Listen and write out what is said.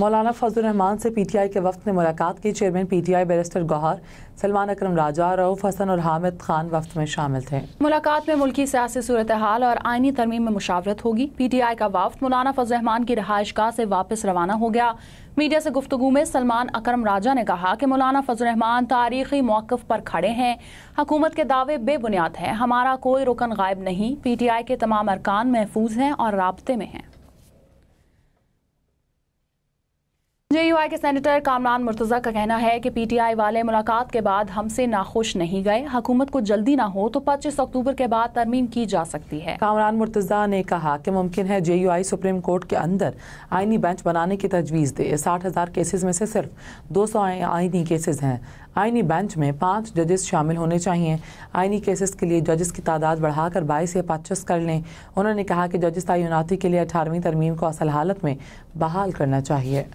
मौलाना फजल रहमान से पीटीआई के वफ्त ने मुलाकात की chairman PTI barrister Gohar Salman Akram Raja Rauf Hasan और हामिद खान वफ्त में शामिल थे मुलाकात में मुल्की सियासी सूरत हाल और आईनी तरमीम में मुशावरत होगी पीटीआई का वफ्त मौलाना फजल रहमान की रहायश गाह से वापस रवाना हो गया मीडिया से गुफ्तु में सलमान अकरम राजा ने कहा कि मौलाना फजल रहमान तारीखी मौक़ पर खड़े हैं हकूमत के दावे बेबुनियाद हैं हमारा कोई रुकन गायब नहीं पीटीआई के तमाम अरकान महफूज हैं और रबते में हैं जेयूआई के सेनेटर कामरान मुर्तजा का कहना है कि पीटीआई वाले मुलाकात के बाद हमसे नाखुश नहीं गए हकूमत को जल्दी ना हो तो 25 अक्टूबर के बाद तरमीम की जा सकती है कामरान मुर्तजा ने कहा कि मुमकिन है जेयूआई सुप्रीम कोर्ट के अंदर आईनी बेंच बनाने की तजवीज़ दे साठ हज़ार केसेज में से सिर्फ दो सौ आईनी केसेज हैं आइनी बेंच में पाँच जजेस शामिल होने चाहिए आइनी केसेस के लिए जजेस की तादाद बढ़ाकर बाईस या पच्चीस कर लें उन्होंने कहा कि जजेस तयनाती के लिए अठारहवीं तरमीम को असल हालत में बहाल करना चाहिए